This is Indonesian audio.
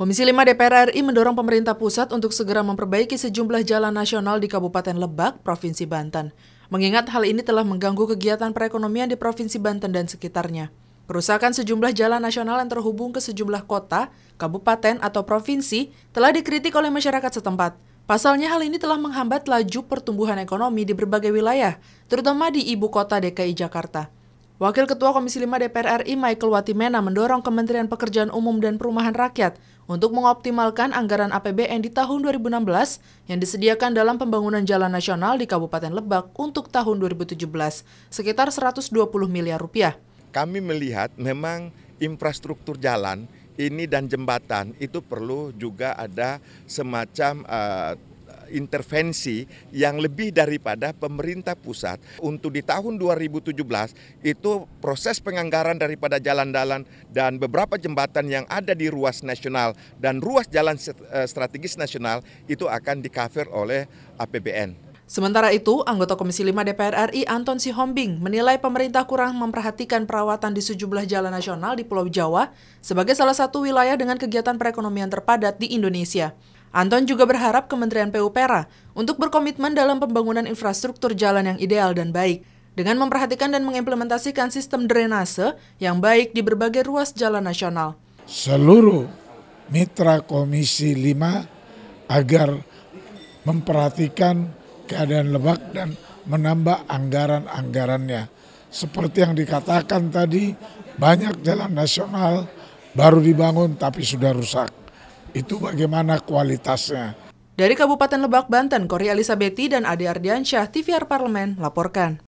Komisi 5 DPR RI mendorong pemerintah pusat untuk segera memperbaiki sejumlah jalan nasional di Kabupaten Lebak, Provinsi Banten. Mengingat hal ini telah mengganggu kegiatan perekonomian di Provinsi Banten dan sekitarnya. Kerusakan sejumlah jalan nasional yang terhubung ke sejumlah kota, kabupaten, atau provinsi telah dikritik oleh masyarakat setempat. Pasalnya hal ini telah menghambat laju pertumbuhan ekonomi di berbagai wilayah, terutama di ibu kota DKI Jakarta. Wakil Ketua Komisi 5 DPR RI Michael Watimena mendorong Kementerian Pekerjaan Umum dan Perumahan Rakyat untuk mengoptimalkan anggaran APBN di tahun 2016 yang disediakan dalam pembangunan jalan nasional di Kabupaten Lebak untuk tahun 2017, sekitar 120 miliar rupiah. Kami melihat memang infrastruktur jalan ini dan jembatan itu perlu juga ada semacam uh, intervensi yang lebih daripada pemerintah pusat. Untuk di tahun 2017 itu proses penganggaran daripada jalan-jalan dan beberapa jembatan yang ada di ruas nasional dan ruas jalan eh, strategis nasional itu akan di-cover oleh APBN. Sementara itu, anggota Komisi 5 DPR RI Anton Sihombing menilai pemerintah kurang memperhatikan perawatan di sejumlah jalan nasional di Pulau Jawa sebagai salah satu wilayah dengan kegiatan perekonomian terpadat di Indonesia. Anton juga berharap Kementerian PUPera untuk berkomitmen dalam pembangunan infrastruktur jalan yang ideal dan baik, dengan memperhatikan dan mengimplementasikan sistem drainase yang baik di berbagai ruas jalan nasional. Seluruh mitra Komisi 5 agar memperhatikan keadaan lebak dan menambah anggaran-anggarannya. Seperti yang dikatakan tadi, banyak jalan nasional baru dibangun tapi sudah rusak itu bagaimana kualitasnya. Dari Kabupaten Lebak, Banten, Kori Elisabethi dan Ade Ardiansyah, TVR Parlemen, laporkan.